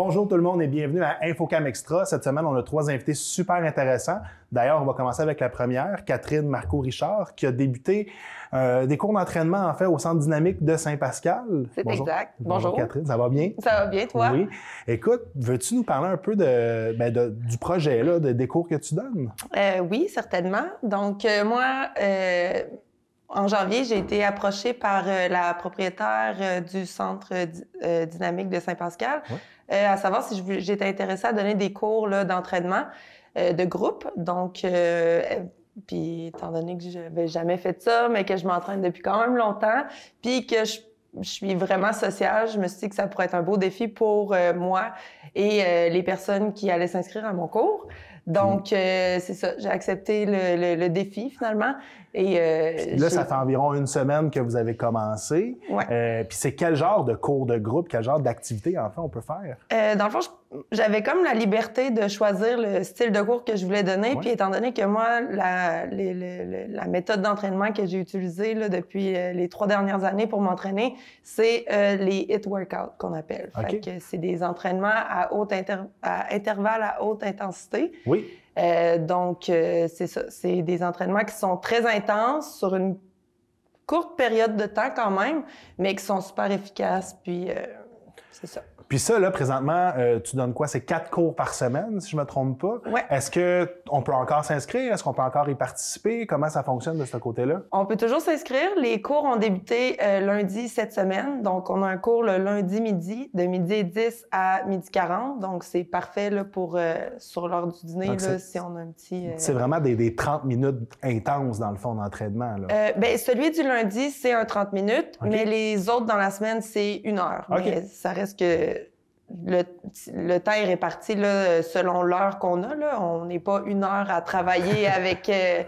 Bonjour tout le monde et bienvenue à Infocam Extra. Cette semaine, on a trois invités super intéressants. D'ailleurs, on va commencer avec la première, Catherine Marco Richard, qui a débuté euh, des cours d'entraînement en fait au Centre dynamique de Saint-Pascal. C'est exact. Bonjour. Bonjour. Catherine, ça va bien Ça va bien toi Oui. Écoute, veux-tu nous parler un peu de, ben, du projet là, des cours que tu donnes euh, Oui, certainement. Donc euh, moi en janvier, j'ai été approchée par euh, la propriétaire euh, du Centre euh, dynamique de Saint-Pascal, à savoir si j'étais intéressée à donner des cours d'entraînement de groupe. Donc, puis étant donné que je n'avais jamais fait ça, mais que je m'entraîne depuis quand même longtemps, puis que je, suis vraiment sociale, je me suis dit que ça pourrait être un beau défi pour moi et les personnes qui allaient s'inscrire à mon cours. Donc, mmh. c'est ça, j'ai accepté le, le, défi finalement. Et, euh, là, ça fait environ une semaine que vous avez commencé. Euh, puis c'est quel genre de cours de groupe, quel genre d'activité, en fait, on peut faire? Euh, dans le fond, j'avais comme la liberté de choisir le style de cours que je voulais donner. Puis étant donné que moi, la, la méthode d'entraînement que j'ai utilisée depuis les trois dernières années pour m'entraîner, c'est les HIT workouts qu'on appelle. que c'est des entraînements à, haute intervalle à intervalles à haute intensité. Oui. Euh, donc, euh, c'est ça. C'est des entraînements qui sont très intenses sur une courte période de temps quand même, mais qui sont super efficaces. Puis, euh, c'est ça. Puis ça, là, présentement, euh, tu donnes quoi? C'est quatre cours par semaine, si je me trompe pas. Est-ce que on peut encore s'inscrire? Est-ce qu'on peut encore y participer? Comment ça fonctionne de ce côté-là? On peut toujours s'inscrire. Les cours ont débuté euh, lundi cette semaine. Donc, on a un cours le lundi midi, de midi 10 à midi 40. Donc, c'est parfait là, pour euh, sur l'heure du dîner, là, si on a un petit... C'est vraiment des, 30 minutes intenses, dans le fond, d'entraînement. Ben, celui du lundi, c'est un 30 minutes, mais les autres dans la semaine, c'est une heure. Okay. Mais ça reste que le, le, temps est réparti là, selon l'heure qu'on a. Là. On n'est pas une heure à travailler avec euh,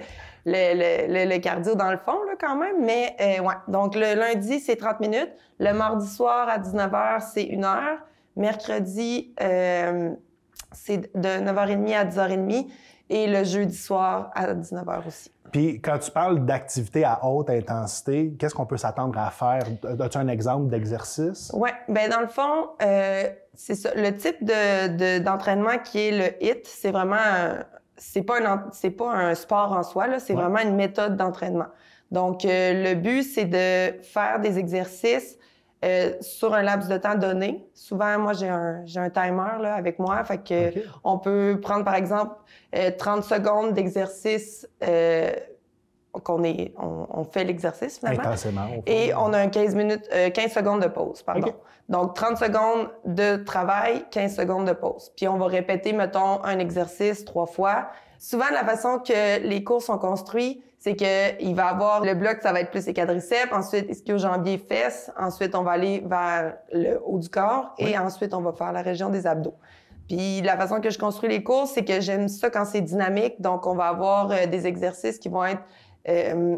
le, cardio dans le fond, là, quand même. Mais euh, ouais. Donc, le lundi, c'est 30 minutes. Le mardi soir à 19h, c'est une heure. Mercredi, euh, c'est de 9h30 à 10h30 et le jeudi soir à 19h aussi. Puis quand tu parles d'activité à haute intensité, qu'est-ce qu'on peut s'attendre à faire? As-tu un exemple d'exercice? Oui, bien dans le fond, euh, c'est ça. Le type d'entraînement qui est le HIT, c'est vraiment... c'est pas, un, pas un sport en soi, c'est vraiment une méthode d'entraînement. Donc, euh, le but, c'est de faire des exercices euh, sur un laps de temps donné. Souvent, moi, j'ai un, j'ai un timer là, avec moi. Fait que on peut prendre, par exemple, 30 euh, secondes d'exercice euh, qu'on est, on, on fait l'exercice finalement. Et on a un 15 minutes, 15 euh, secondes de pause, pardon. Donc, 30 secondes de travail, 15 secondes de pause. Puis on va répéter, mettons, un exercice trois fois. Souvent, la façon que les cours sont construits, c'est que il va avoir le bloc, ça va être plus les quadriceps, ensuite ischio jambiers, fesses, ensuite on va aller vers le haut du corps et ensuite on va faire la région des abdos. Puis la façon que je construis les cours, c'est que j'aime ça quand c'est dynamique, donc on va avoir euh, des exercices qui vont être euh,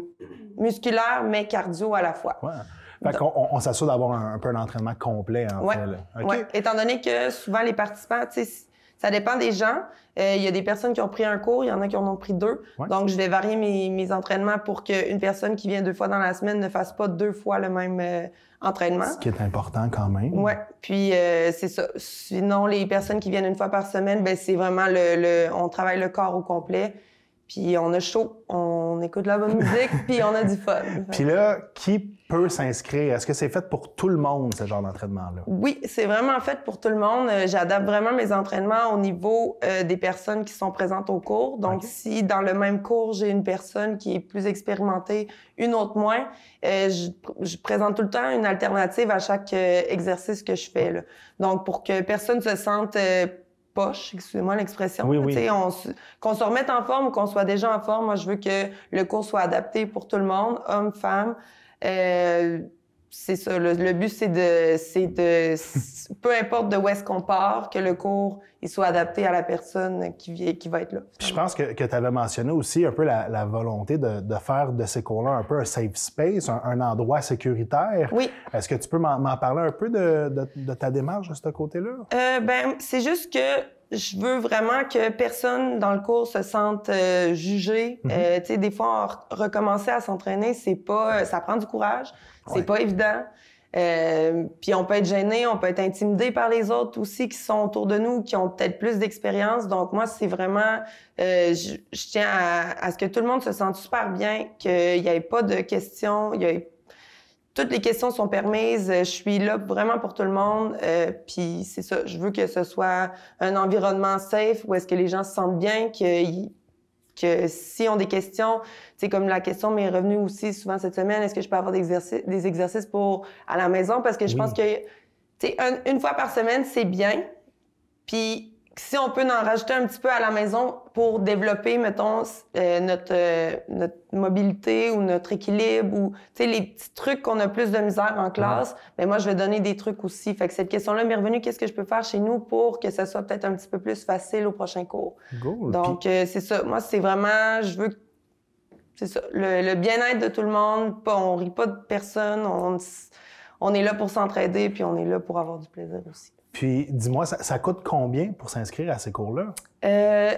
musculaires mais cardio à la fois. Ouais. Fait on, s'assure d'avoir un, peu d'entraînement complet, en fait. Étant donné que souvent les participants, tu sais, ça dépend des gens. Euh, il y a des personnes qui ont pris un cours, il y en a qui en ont pris deux. Donc, je vais varier mes, entraînements pour qu'une personne qui vient deux fois dans la semaine ne fasse pas deux fois le même euh, entraînement. Ce qui est important quand même. Oui, puis euh, c'est ça. Sinon, les personnes qui viennent une fois par semaine, ben, c'est vraiment le, le... On travaille le corps au complet puis on a chaud, on écoute la bonne musique, puis on a du fun. puis là, qui peut s'inscrire? Est-ce que c'est fait pour tout le monde, ce genre d'entraînement-là? Oui, c'est vraiment fait pour tout le monde. Euh, j'adapte vraiment mes entraînements au niveau euh, des personnes qui sont présentes au cours. Donc, si dans le même cours, j'ai une personne qui est plus expérimentée, une autre moins, euh, je, présente tout le temps une alternative à chaque exercice que je fais. Là. Donc, pour que personne se sente poche, excusez-moi l'expression. Oui, oui. Qu'on se remette en forme ou qu'on soit déjà en forme, moi, je veux que le cours soit adapté pour tout le monde, hommes, femmes. Euh, c'est ça. Le, but, c'est de, c'est de, peu importe de où est-ce qu'on part, que le cours il soit adapté à la personne qui, vient, qui va être là. je pense que, que tu avais mentionné aussi un peu la, volonté de, de, faire de ces cours-là un peu un safe space, un, endroit sécuritaire. Oui. Est-ce que tu peux m'en, parler un peu de, de, ta démarche de ce côté-là? Euh, ben, c'est juste que je veux vraiment que personne dans le cours se sente euh, jugé. Mhm. euh, tu sais, des fois, recommencer à s'entraîner, c'est pas, euh, ça prend du courage, c'est pas évident. Euh, puis on peut être gêné, on peut être intimidé par les autres aussi qui sont autour de nous, qui ont peut-être plus d'expérience. Donc moi, c'est vraiment, euh, je, tiens à, à, ce que tout le monde se sente super bien, qu'il n'y ait pas de questions, il n'y ait toutes les questions sont permises. Euh, je suis là vraiment pour tout le monde. Euh, puis c'est ça, je veux que ce soit un environnement safe où est-ce que les gens se sentent bien, que que s'ils ont des questions, c'est comme la question m'est revenue aussi souvent cette semaine, est-ce que je peux avoir des exercices, pour à la maison parce que je pense que tu sais, une fois par semaine c'est bien. Puis si on peut en rajouter un petit peu à la maison pour développer, mettons, euh, notre, euh, notre mobilité ou notre équilibre ou, tu sais, les petits trucs qu'on a plus de misère en classe, mais ben, moi, je vais donner des trucs aussi. Fait que cette question-là m'est revenue, qu'est-ce que je peux faire chez nous pour que ça soit peut-être un petit peu plus facile au prochain cours? Donc, euh, c'est ça. Moi, c'est vraiment, je veux c'est ça, le, bien-être de tout le monde, pas, on rit pas de personne, on, on est là pour s'entraider, puis on est là pour avoir du plaisir aussi. Puis dis-moi, ça, coûte combien pour s'inscrire à ces cours-là? Euh,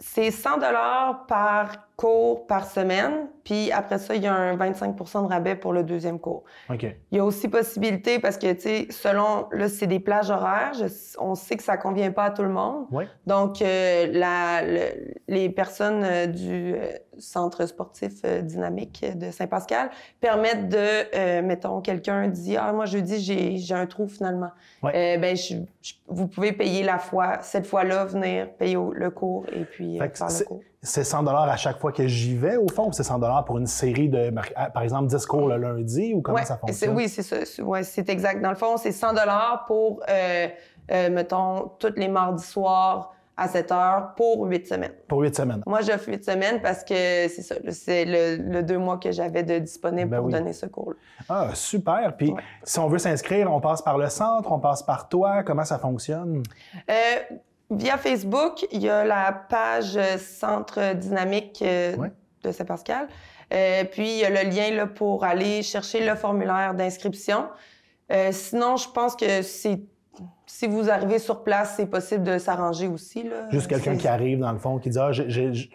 c'est 100 par cours par semaine, puis après ça, il y a un 25 de rabais pour le deuxième cours. OK. Il y a aussi possibilité, parce que, tu sais, selon, là, c'est des plages horaires, on sait que ça convient pas à tout le monde. Donc, euh, les personnes euh, du euh, Centre sportif dynamique de Saint-Pascal permettent de, mettons, quelqu'un dit, ah, moi, jeudi, j'ai, j'ai un trou finalement. Oui. ben, vous pouvez payer la fois, cette fois-là, venir payer le cours et puis faire le cours c'est 100 dollars à chaque fois que j'y vais, au fond, ou c'est 100 dollars pour une série de, par exemple, 10 cours le lundi, ou comment ça fonctionne? Oui, c'est ça. Ouais, c'est exact. Dans le fond, c'est 100 dollars pour, euh, euh, mettons, tous les mardis soirs à 7 heures pour 8 semaines. Pour 8 semaines. Moi, j'offre 8 semaines parce que c'est ça, c'est le, deux mois que j'avais de disponible ben pour donner ce cours. -là. Ah, super. Puis si on veut s'inscrire, on passe par le centre, on passe par toi. Comment ça fonctionne? Euh, Via Facebook, il y a la page Centre dynamique euh, de Saint-Pascal. Euh, puis, il y a le lien là, pour aller chercher le formulaire d'inscription. Euh, sinon, je pense que c'est si vous arrivez sur place, c'est possible de s'arranger aussi. Là. Juste quelqu'un qui arrive, dans le fond, qui dit ah, j'ai, j'ai,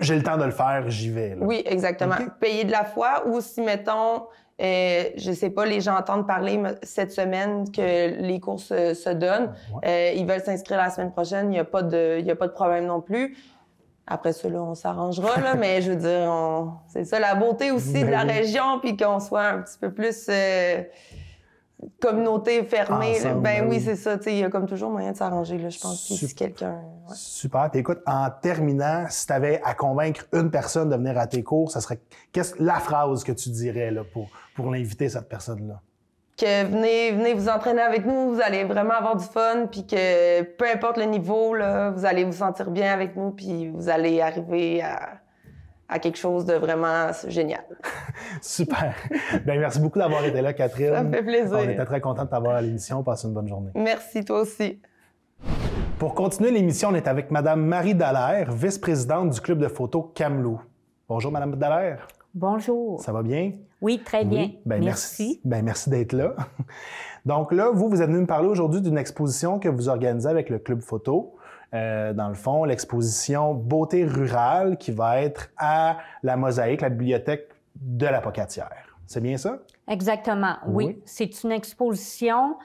j'ai le temps de le faire, j'y vais. Oui, exactement. Payer de la foi ou si, mettons, euh, je sais pas, les gens entendent parler cette semaine que les cours se, donnent. Euh, ils veulent s'inscrire la semaine prochaine. Il n'y a, pas de, a pas de problème non plus. Après cela, on s'arrangera, mais je veux dire, c'est ça la beauté aussi de la ben région, puis qu'on soit un petit peu plus... Euh, communauté fermée. ben, ben oui, c'est ça. Il y a comme toujours moyen de s'arranger, je pense. que si quelqu'un. Super. écoute, en terminant, si tu avais à convaincre une personne de venir à tes cours, ça serait qu'est-ce la phrase que tu dirais là, pour, pour l'inviter, cette personne-là? Que venez, venez vous entraîner avec nous, vous allez vraiment avoir du fun, puis que peu importe le niveau, là, vous allez vous sentir bien avec nous, puis vous allez arriver à à quelque chose de vraiment génial. Super. Ben, merci beaucoup d'avoir été là, Catherine. Ça me fait plaisir. On était très contents de t'avoir à l'émission. Passe une bonne journée. Merci, toi aussi. Pour continuer l'émission, on est avec Madame Marie Dallaire, vice-présidente du club de photo Camlou. Bonjour, Madame Dallaire. Bonjour. Ça va bien? Oui, très bien. Ben, merci. merci. Ben, merci d'être là. Donc là, vous, vous êtes venu me parler aujourd'hui d'une exposition que vous organisez avec le Club Photo. Euh, dans le fond, l'exposition Beauté rurale qui va être à la mosaïque, la bibliothèque de la Pocatière. C'est bien ça? Exactement, oui. C'est une exposition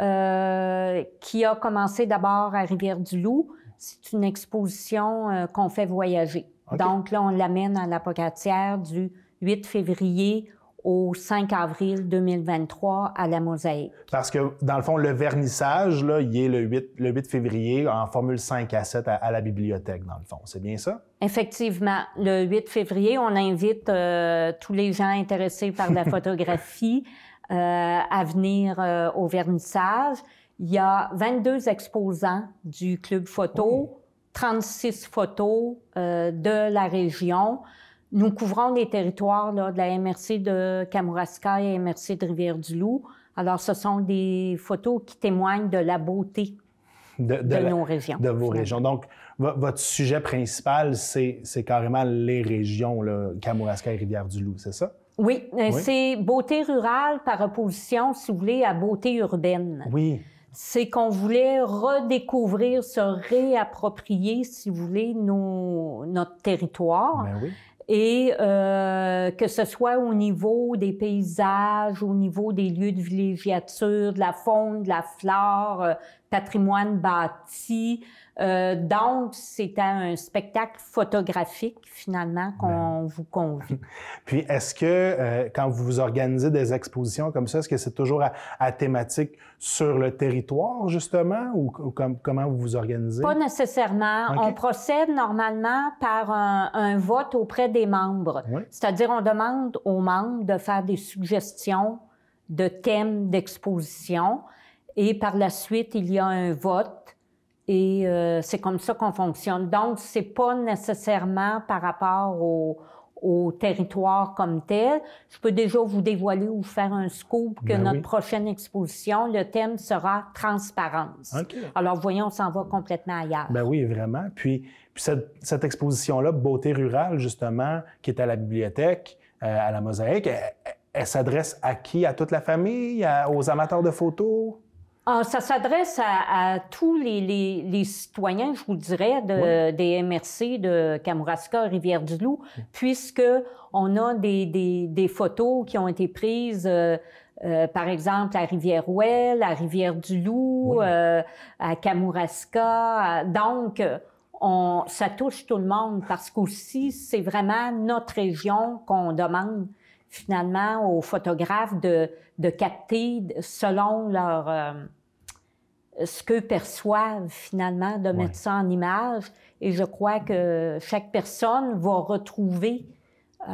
euh, qui a commencé d'abord à Rivière-du-Loup. C'est une exposition euh, qu'on fait voyager. Donc là, on l'amène à la Pocatière du 8 février au 5 avril 2023 à la Mosaïque. Parce que, dans le fond, le vernissage, là, il est le 8, le 8 février en formule 5 à 7 à, la bibliothèque, dans le fond. C'est bien ça? Effectivement. Le 8 février, on invite euh, tous les gens intéressés par la photographie euh, à venir euh, au vernissage. Il y a 22 exposants du Club Photo, 36 photos de la région nous couvrons les territoires de la MRC de Kamouraska et MRC de Rivière-du-Loup. Alors, ce sont des photos qui témoignent de la beauté de, nos régions. De vos régions. Donc, votre sujet principal, c'est carrément les régions, là, Kamouraska et Rivière-du-Loup, c'est ça? Euh, oui, c'est beauté rurale par opposition, si vous voulez, à beauté urbaine. Oui. C'est qu'on voulait redécouvrir, se réapproprier, si vous voulez, notre territoire. Bien oui et euh, que ce soit au niveau des paysages, au niveau des lieux de villégiature, de la faune, de la flore, euh, patrimoine bâti, euh, donc, c'est un spectacle photographique, finalement, qu'on ben. vous convie. Puis, est-ce que, euh, quand vous organisez des expositions comme ça, est-ce que c'est toujours à, thématique sur le territoire, justement, ou, comment vous vous organisez? Pas nécessairement. On procède normalement par un, vote auprès des membres. C'est-à-dire, on demande aux membres de faire des suggestions de thèmes d'exposition et par la suite, il y a un vote et euh, c'est comme ça qu'on fonctionne. Donc, c'est pas nécessairement par rapport au, territoire comme tel. Je peux déjà vous dévoiler ou faire un scoop que ben notre prochaine exposition, le thème sera transparence. Alors, voyons, on s'en va complètement ailleurs. Ben oui, vraiment. Puis, puis cette, exposition-là, Beauté rurale, justement, qui est à la bibliothèque, euh, à la mosaïque, elle, s'adresse à qui? À toute la famille? aux amateurs de photos? Ah, ça s'adresse à, tous les, citoyens, je vous dirais, de, des MRC de Kamouraska, Rivière-du-Loup, puisqu'on puisque on a des, photos qui ont été prises, euh, euh, par exemple, à Rivière-Ouelle, à Rivière-du-Loup, euh, à Kamouraska. Donc, on, ça touche tout le monde parce qu'aussi, c'est vraiment notre région qu'on demande finalement aux photographes de, de capter selon leur euh, ce qu'eux perçoivent finalement, de mettre ça en image. Et je crois que chaque personne va retrouver euh,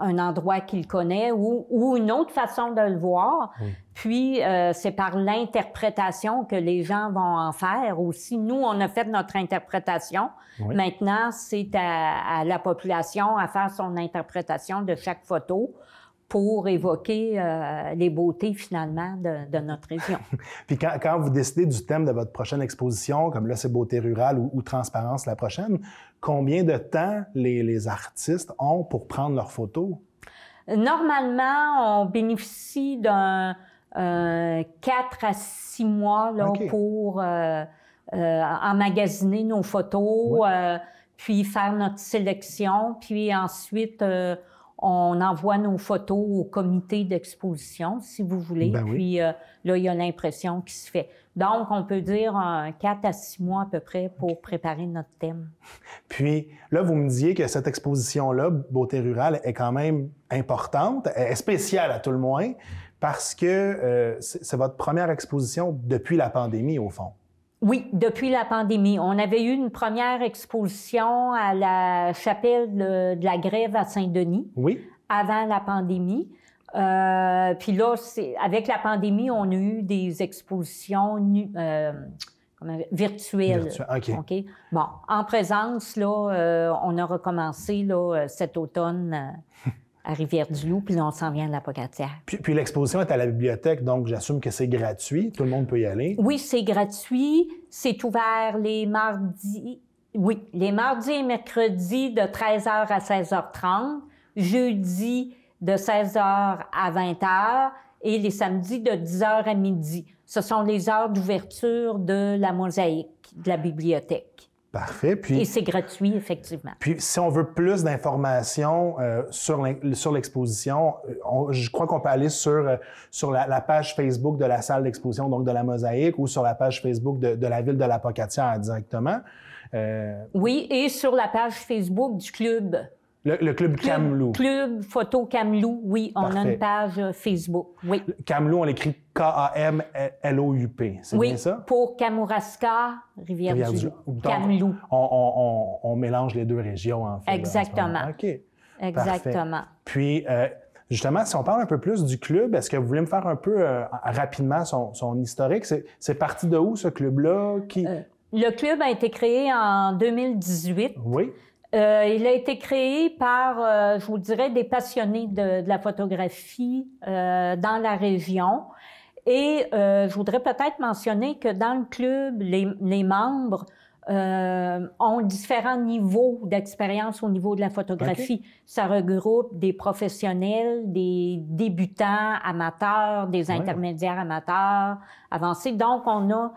un endroit qu'il connaît ou, une autre façon de le voir. Puis, euh, c'est par l'interprétation que les gens vont en faire aussi. Nous, on a fait notre interprétation. Maintenant, c'est à, la population à faire son interprétation de chaque photo pour évoquer euh, les beautés finalement de, notre région. Puis quand, vous décidez du thème de votre prochaine exposition, comme là c'est beauté rurale ou transparence la prochaine, combien de temps les, artistes ont pour prendre leurs photos? Normalement, on bénéficie d'un 4 euh, à 6 mois pour euh, euh, emmagasiner nos photos, puis faire notre sélection, puis ensuite on envoie nos photos au comité d'exposition, si vous voulez. Ben puis euh, là, il y a l'impression qui se fait. Donc, on peut dire un 4 à six mois à peu près pour préparer notre thème. Puis là, vous me disiez que cette exposition-là, Beauté rurale, est quand même importante, est spéciale à tout le moins, parce que euh, c'est votre première exposition depuis la pandémie, au fond. Oui, depuis la pandémie. On avait eu une première exposition à la chapelle de, la Grève à Saint-Denis. Oui. Avant la pandémie. Euh, puis là, avec la pandémie, on a eu des expositions euh, virtuelles. OK. Bon, en présence, là, euh, on a recommencé là, cet automne. à Rivière-du-Loup, puis on s'en vient de la Pocatière. Puis, puis l'exposition est à la bibliothèque, donc j'assume que c'est gratuit. Tout le monde peut y aller. Oui, c'est gratuit. C'est ouvert les mardis. Oui, les mardis et mercredis de 13h à 16h30, jeudi de 16h à 20h et les samedis de 10h à midi. Ce sont les heures d'ouverture de la mosaïque de la bibliothèque. Parfait. Et c'est gratuit, effectivement. Puis, si on veut plus d'informations euh, sur, l'exposition, euh, je crois qu'on peut aller sur, euh, sur la, page Facebook de la salle d'exposition, donc de la Mosaïque, ou sur la page Facebook de, la ville de la directement. Oui, et sur la page Facebook du club le, club Camelou. Club Photo Camelou, oui. On a une page euh, Facebook, oui. Camelou, on l'écrit K-A-M-L-O-U-P, c'est bien ça? pour Kamouraska, rivière du On, mélange les deux régions, en fait. Exactement. OK. Exactement. Puis... Euh, justement, si on parle un peu plus du club, est-ce que vous voulez me faire un peu euh, rapidement son, historique? C'est parti de où ce club-là? Qui... le club a été créé en 2018. Oui. Euh, il a été créé par, euh, je vous dirais, des passionnés de, la photographie euh, dans la région. Et je voudrais peut-être mentionner que dans le club, les, membres ont différents niveaux d'expérience au niveau de la photographie. Ça regroupe des professionnels, des débutants amateurs, des intermédiaires amateurs, avancés. Donc, on a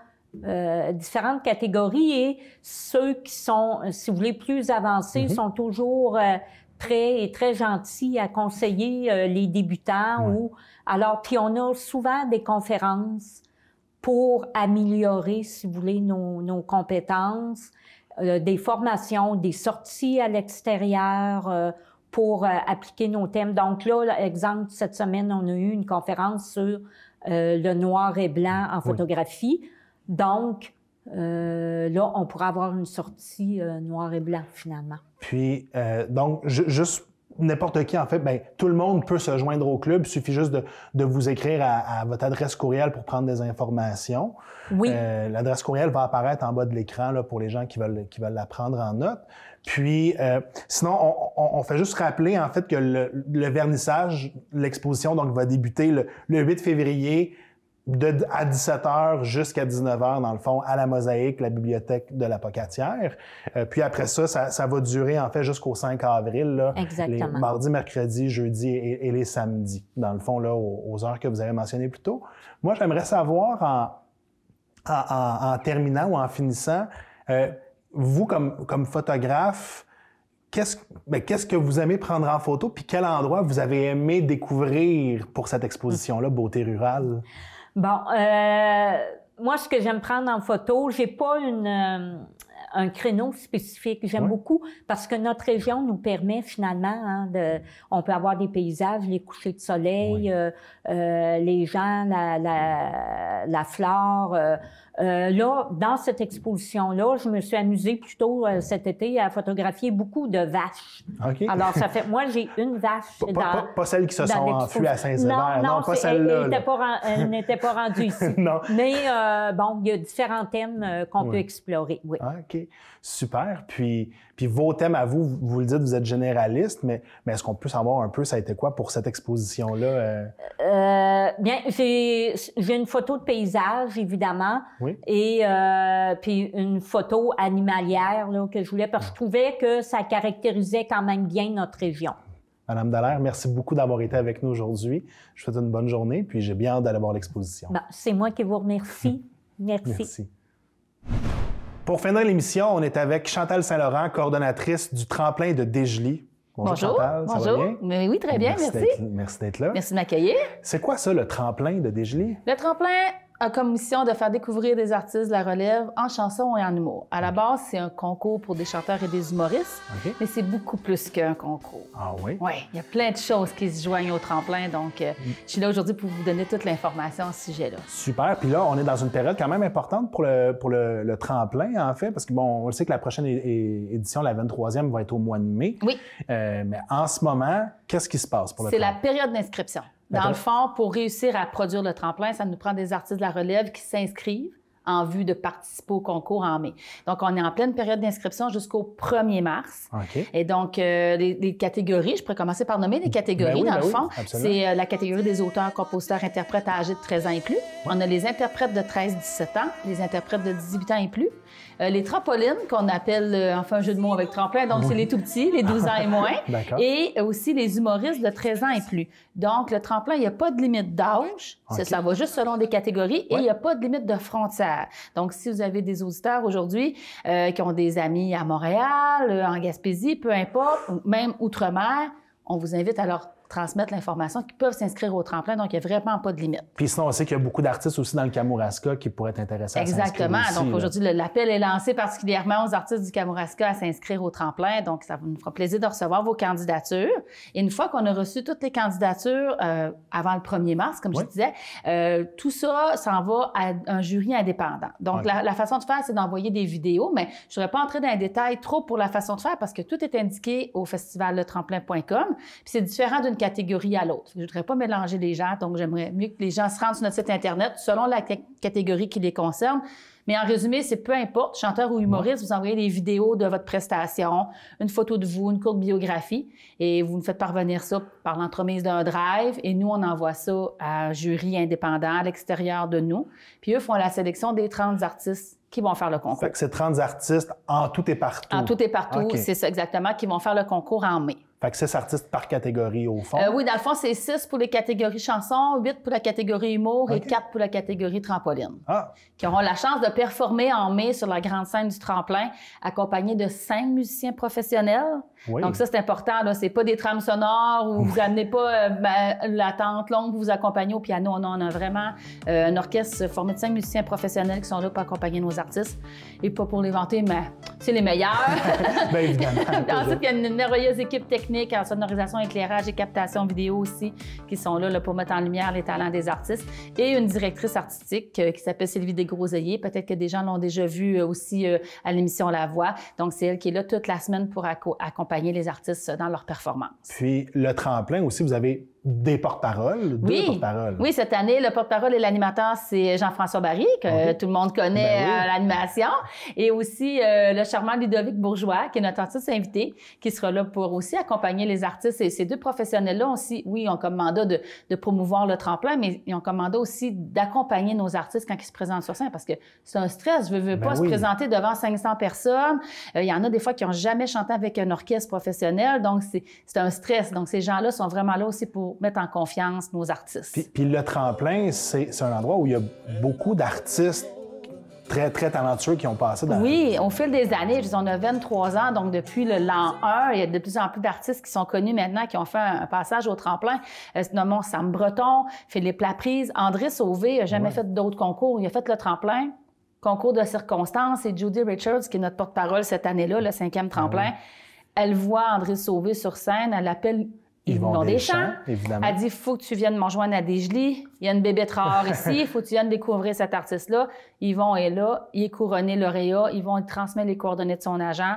euh, différentes catégories et ceux qui sont, euh, si vous voulez, plus avancés mhm. sont toujours prêts euh, et très gentils à conseiller les débutants. Ou, alors, puis on a souvent des conférences pour améliorer, si vous voulez, nos, compétences, des formations, des sorties à l'extérieur pour appliquer nos thèmes. Donc là, exemple, cette semaine, on a eu une conférence sur le noir et blanc en photographie. Donc, euh, là, on pourrait avoir une sortie euh, noir et blanc, finalement. Puis, euh, donc, juste n'importe qui, en fait, bien, tout le monde peut se joindre au club. Il suffit juste de, vous écrire à, votre adresse courriel pour prendre des informations. Oui. L'adresse courriel va apparaître en bas de l'écran pour les gens qui veulent, qui la prendre en note. Puis, sinon, on, fait juste rappeler, en fait, que le, vernissage, l'exposition, donc, va débuter le 8 février de, à 17h jusqu'à 19h, dans le fond, à la mosaïque, la bibliothèque de la Pocatière. Euh, puis après ça, ça, va durer en fait jusqu'au 5 avril, là, les mardis, mercredis, jeudi et, les samedis, dans le fond, là, aux, heures que vous avez mentionnées plus tôt. Moi, j'aimerais savoir en, terminant ou en finissant, euh, vous, comme, comme photographe, ben, qu'est-ce que vous aimez prendre en photo, puis quel endroit vous avez aimé découvrir pour cette exposition-là, Beauté rurale? Bon, euh, moi, ce que j'aime prendre en photo, j'ai pas une, euh, un créneau spécifique. J'aime beaucoup parce que notre région nous permet finalement, hein, de, on peut avoir des paysages, les couchers de soleil, euh, les gens, la, la, la flore. Euh, là, dans cette exposition-là, je me suis amusée plutôt euh, cet été à photographier beaucoup de vaches. Okay. Alors, ça fait. Moi, j'ai une vache. dans, pas, pas, celles qui se sont enfuies à Saint-Sever. Non, non, non pas celle-là. Elle n'était pas, rendue ici. non. Mais euh, bon, il y a différents thèmes euh, qu'on peut explorer. Oui. Ah, OK. Super. Puis, puis vos thèmes à vous, vous le dites, vous êtes généraliste, mais, mais est-ce qu'on peut savoir un peu ça a été quoi pour cette exposition-là? Euh? Euh, bien, j'ai une photo de paysage, évidemment, et euh, puis une photo animalière là, que je voulais, parce que je ah. trouvais que ça caractérisait quand même bien notre région. Madame Dallaire, merci beaucoup d'avoir été avec nous aujourd'hui. Je vous souhaite une bonne journée, puis j'ai bien hâte d'aller voir l'exposition. Ben, c'est moi qui vous remercie. merci. Pour finir l'émission, on est avec Chantal Saint-Laurent, coordonnatrice du tremplin de Dégely. Bonjour, Chantal, Bonjour. va bien? oui, très bien, merci. Merci d'être là. Merci de m'accueillir. C'est quoi ça, le tremplin de Dégely? Le tremplin, a comme mission de faire découvrir des artistes de la relève en chanson et en humour. À la base, c'est un concours pour des chanteurs et des humoristes, mais c'est beaucoup plus qu'un concours. Ah oui? Oui, il y a plein de choses qui se joignent au tremplin, donc euh, mm. je suis là aujourd'hui pour vous donner toute l'information à ce sujet-là. Super, puis là, on est dans une période quand même importante pour le, pour le, tremplin, en fait, parce que bon, on sait que la prochaine édition, la 23e, va être au mois de mai. Oui. Euh, mais en ce moment, qu'est-ce qui se passe pour le C'est la période d'inscription. Dans le fond, pour réussir à produire le tremplin, ça nous prend des artistes de la relève qui s'inscrivent en vue de participer au concours en mai. Donc, on est en pleine période d'inscription jusqu'au 1er mars. Et donc, euh, les, catégories, je pourrais commencer par nommer les ben catégories, dans ben le fond. c'est euh, la catégorie des auteurs, compositeurs, interprètes âgés de 13 ans et plus. On a les interprètes de 13-17 ans, les interprètes de 18 ans et plus, euh, les trampolines, qu'on appelle, enfin, un jeu de mots avec tremplin, donc c'est les tout petits, les 12 ans et moins, et aussi les humoristes de 13 ans et plus. Donc, le tremplin, il n'y a pas de limite d'âge, ça, va juste selon des catégories, et il n'y a pas de limite de frontières. Donc, si vous avez des auditeurs aujourd'hui euh, qui ont des amis à Montréal, euh, en Gaspésie, peu importe, même outre-mer, on vous invite à leur transmettre l'information, qui peuvent s'inscrire au tremplin. Donc, il n'y a vraiment pas de limite. Puis sinon, on sait qu'il y a beaucoup d'artistes aussi dans le Kamouraska qui pourraient être intéressés à Exactement. donc, aujourd'hui, l'appel est lancé particulièrement aux artistes du Kamouraska à s'inscrire au tremplin. Donc, ça nous fera plaisir de recevoir vos candidatures. Et une fois qu'on a reçu toutes les candidatures euh, avant le 1er mars, comme je disais, euh, tout ça s'en va à un jury indépendant. Donc, la, façon de faire, c'est d'envoyer des vidéos, mais je ne voudrais pas entrer dans les détails trop pour la façon de faire parce que tout est indiqué au festivalletremplin.com. Puis c'est différent d'une catégorie à l'autre. Je ne voudrais pas mélanger les gens, donc j'aimerais mieux que les gens se rendent sur notre site Internet selon la catégorie qui les concerne. Mais en résumé, c'est peu importe, chanteur ou humoriste, vous envoyez des vidéos de votre prestation, une photo de vous, une courte biographie, et vous nous faites parvenir ça par l'entremise d'un drive, et nous, on envoie ça à un jury indépendant à l'extérieur de nous. Puis eux font la sélection des 30 artistes qui vont faire le concours. Ça fait que c'est 30 artistes en tout et partout. En tout et partout, c'est ça exactement, qui vont faire le concours en mai. Fait que 6 artistes par catégorie, au fond. Euh, oui, dans le fond, c'est six pour les catégories chansons, huit pour la catégorie humour et quatre pour la catégorie trampoline. Ah. Qui auront la chance de performer en mai sur la grande scène du tremplin, accompagnés de cinq musiciens professionnels. Donc ça, c'est important. Ce n'est pas des trames sonores où vous amenez pas l'attente euh, la tente longue vous accompagner au piano. on a vraiment euh, un orchestre euh, formé de cinq musiciens professionnels qui sont là pour accompagner nos artistes. Et pas pour les vanter, mais c'est les meilleurs. Bien évidemment. Ensuite, il y a une merveilleuse équipe technique en sonorisation, éclairage et captation vidéo aussi qui sont là, pour mettre en lumière les talents des artistes. Et une directrice artistique qui s'appelle Sylvie Desgroseilliers. Peut-être que des gens l'ont déjà vue aussi à l'émission La Voix. Donc, c'est elle qui est là toute la semaine pour accompagner accompagner les artistes dans leurs performances. Puis le tremplin aussi, vous avez des porte-paroles, oui. porte-paroles. Oui, cette année, le porte-parole et l'animateur, c'est Jean-François Barry, que tout le monde connaît à ben euh, l'animation, et aussi euh, le charmant Ludovic Bourgeois, qui est notre artiste invité, qui sera là pour aussi accompagner les artistes. Et ces deux professionnels-là aussi, oui, ont comme mandat de, promouvoir le tremplin, mais ils ont comme mandat aussi d'accompagner nos artistes quand ils se présentent sur scène, parce que c'est un stress. Je veux, veux ben pas se présenter devant 500 personnes. Euh, il y en a des fois qui n'ont jamais chanté avec un orchestre professionnel, donc c'est un stress. Donc ces gens-là sont vraiment là aussi pour mettre en confiance nos artistes. Puis, le tremplin, c'est un endroit où il y a beaucoup d'artistes très, très talentueux qui ont passé dans Oui, au fil des années, je dis, on a 23 ans, donc depuis le l'an 1, il y a de plus en plus d'artistes qui sont connus maintenant, qui ont fait un, passage au tremplin. Euh, se notamment Sam Breton, Philippe Laprise, André Sauvé n'a jamais fait d'autres concours. Il a fait le tremplin, concours de circonstances, et Judy Richards, qui est notre porte-parole cette année-là, le cinquième ah tremplin. Elle voit André Sauvé sur scène, elle l'appelle vont Deschamps. des évidemment. Elle dit il faut que tu viennes me rejoindre à Desjely. Il y a une bébête rare ici, il faut que tu viennes découvrir cet artiste-là. Yvon est là, il est couronné lauréat, Yvon transmettre les coordonnées de son agent.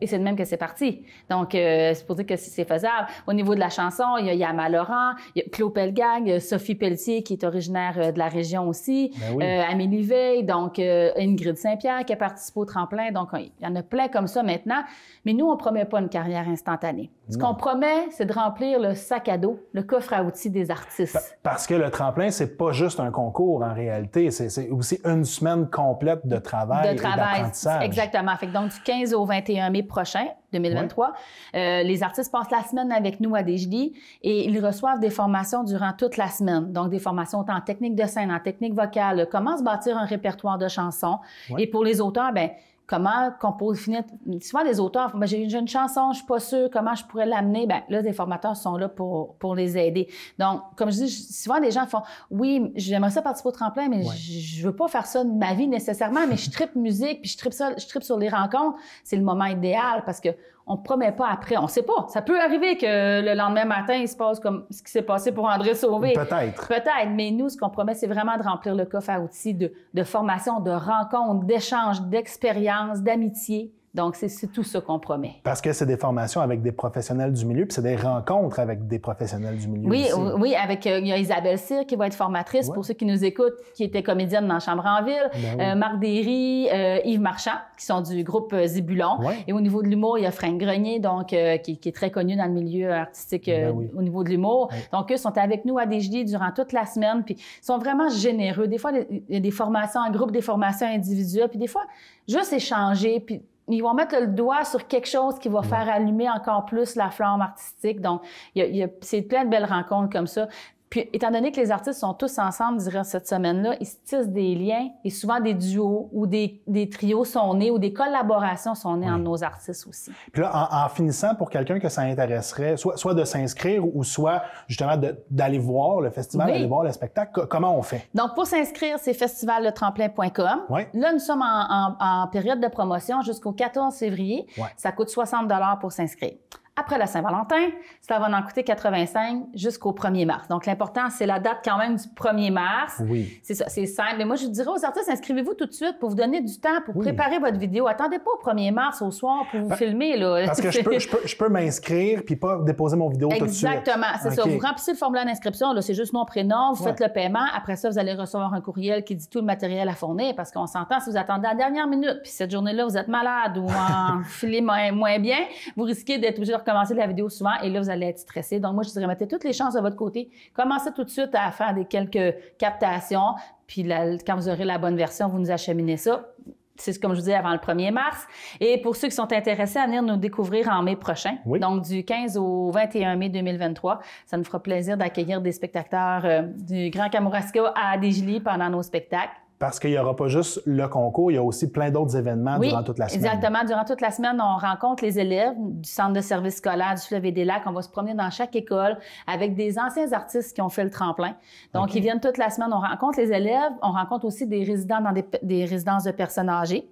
Et c'est de même que c'est parti. Donc, euh, c'est pour dire que c'est faisable. Au niveau de la chanson, il y a Yama Laurent, il y a Claude Pelgag, Sophie Pelletier qui est originaire euh, de la région aussi, ben euh, Amélie Veil, donc Ingrid Saint-Pierre qui a participé au tremplin. Donc, il y en a plein comme ça maintenant. Mais nous, on ne promet pas une carrière instantanée. Ce qu'on promet, c'est de remplir le sac à dos, le coffre à outils des artistes. Parce que le tremplin c'est pas juste un concours en réalité, c'est aussi une semaine complète de travail, de travail Exactement. donc, du 15 au 21 mai prochain, 2023, euh, les artistes passent la semaine avec nous à DGD et ils reçoivent des formations durant toute la semaine. Donc, des formations en technique de scène, en technique vocale, comment se bâtir un répertoire de chansons. Et pour les auteurs, ben comment compose finir. Souvent, les auteurs font, ben, j'ai une chanson, je suis pas sûre, comment je pourrais l'amener? Ben là, les formateurs sont là pour, pour les aider. Donc, comme je dis, souvent, des gens font, oui, j'aimerais ça participer au tremplin, mais je veux pas faire ça de ma vie nécessairement, mais je tripe musique, puis je tripe ça, je tripe sur les rencontres. C'est le moment idéal parce que on ne promet pas après. On ne sait pas. Ça peut arriver que le lendemain matin, il se passe comme ce qui s'est passé pour André Sauvé. Peut-être. Peut-être. Mais nous, ce qu'on promet, c'est vraiment de remplir le coffre à outils de, formation, de rencontres, d'échanges, d'expériences, d'amitiés. Donc, c'est tout ce qu'on promet. Parce que c'est des formations avec des professionnels du milieu, puis c'est des rencontres avec des professionnels du milieu. Oui, aussi. oui, avec euh, Isabelle Cyr qui va être formatrice pour ceux qui nous écoutent, qui était comédienne dans Chambre en ville, ben euh, Marc Derry, euh, Yves Marchand, qui sont du groupe Zibulon. Et au niveau de l'humour, il y a Frank Grenier, donc qui, est très connu dans le milieu artistique ben au niveau de l'humour. Donc, eux sont avec nous à DGD durant toute la semaine, puis ils sont vraiment généreux. Des fois, il y a des formations en groupe, des formations individuelles, puis des fois, juste échanger, puis ils vont mettre le doigt sur quelque chose qui va faire allumer encore plus la flamme artistique. Donc, il il c'est plein de belles rencontres comme ça. Puis, étant donné que les artistes sont tous ensemble durant cette semaine-là, ils se tissent des liens et souvent des duos ou des, trios sont nés ou des collaborations sont nées entre nos artistes aussi. Puis là, en, finissant, pour quelqu'un que ça intéresserait, soit, de s'inscrire ou soit justement d'aller voir le festival, d'aller voir le spectacle, comment on fait? Donc, pour s'inscrire, c'est festivalletremplin.com. Là, nous sommes en, en période de promotion jusqu'au 14 février. Ça coûte 60 pour s'inscrire. Après la Saint-Valentin, ça va en coûter 85 jusqu'au 1er mars. Donc, l'important, c'est la date quand même du 1er mars. Oui. C'est ça, c'est simple. Mais moi, je dirais aux artistes, inscrivez-vous tout de suite pour vous donner du temps pour préparer votre vidéo. Attendez pas au 1er mars, au soir, pour vous ben, filmer. Là. Parce que je peux, m'inscrire puis pas déposer mon vidéo tout de suite. Exactement, c'est ça. Vous remplissez le formulaire d'inscription, c'est juste nom, prénom, vous faites le paiement. Après ça, vous allez recevoir un courriel qui dit tout le matériel à fournir parce qu'on s'entend, si vous attendez à la dernière minute, puis cette journée-là, vous êtes malade ou en filez moins, bien, vous risquez d'être obligé commencer la vidéo souvent et là, vous allez être stressé. Donc, moi, je dirais, mettez toutes les chances de votre côté. Commencez tout de suite à faire des quelques captations. Puis, quand vous aurez la bonne version, vous nous acheminez ça. C'est comme je vous dis avant le 1er mars. Et pour ceux qui sont intéressés à venir nous découvrir en mai prochain, donc du 15 au 21 mai 2023, ça nous fera plaisir d'accueillir des spectateurs euh, du Grand Kamouraska à Desjily pendant nos spectacles. Parce qu'il n'y aura pas juste le concours, il y a aussi plein d'autres événements durant toute la semaine. Exactement. Durant toute la semaine, on rencontre les élèves du centre de service scolaire du fleuve et des lacs. On va se promener dans chaque école avec des anciens artistes qui ont fait le tremplin. Donc, ils viennent toute la semaine, on rencontre les élèves, on rencontre aussi des résidents dans des, résidences de personnes âgées.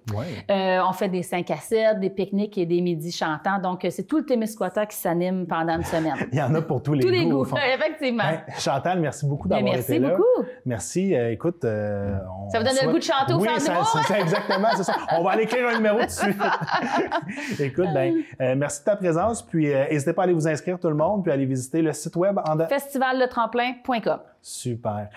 Euh, on fait des 5 à des pique-niques et des midis chantants. Donc, c'est tout le Témiscouata qui s'anime pendant une semaine. il y en a pour tous les goûts. Tous les goûts, effectivement. Ben, Chantal, merci beaucoup ben, d'avoir été là. Merci beaucoup. Merci. Euh, écoute, euh, on... Ça donne le goût de chanter au oui, ça, c'est exactement, c'est ça. On va aller écrire un numéro dessus. Écoute, ben, euh, merci de ta présence. Puis euh, n'hésitez pas à aller vous inscrire tout le monde, puis aller visiter le site web en... festivalletremplin.com. Super.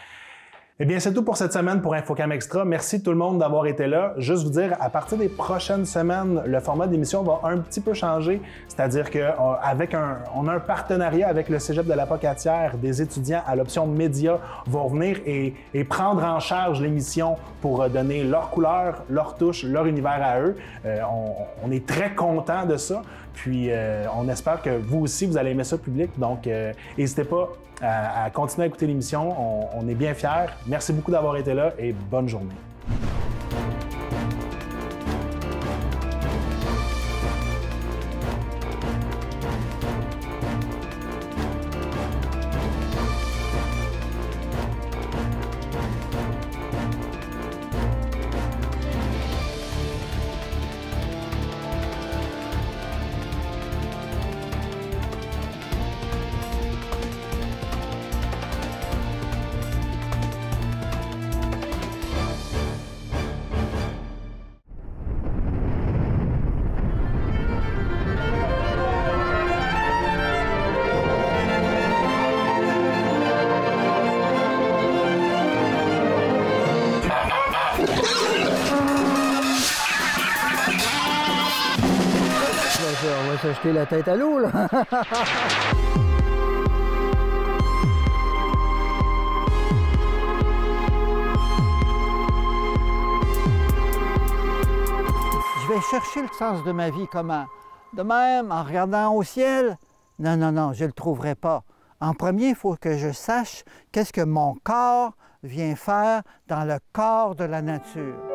Eh bien, c'est tout pour cette semaine pour Infocam Extra. Merci tout le monde d'avoir été là. Juste vous dire, à partir des prochaines semaines, le format d'émission va un petit peu changer. C'est-à-dire qu'on euh, un, on a un partenariat avec le cégep de la Pocatière. Des étudiants à l'option média vont venir et, prendre en charge l'émission pour euh, donner leur couleur, leur touche, leur univers à eux. Euh, on, on est très content de ça. Puis euh, on espère que vous aussi, vous allez aimer ça public. Donc, euh, n'hésitez pas à, continuer à écouter l'émission. On, on est bien fiers. Merci beaucoup d'avoir été là et bonne journée. tête à je vais chercher le sens de ma vie comment? De même, en regardant au ciel? Non, non, non, je ne le trouverai pas. En premier, il faut que je sache qu'est-ce que mon corps vient faire dans le corps de la nature.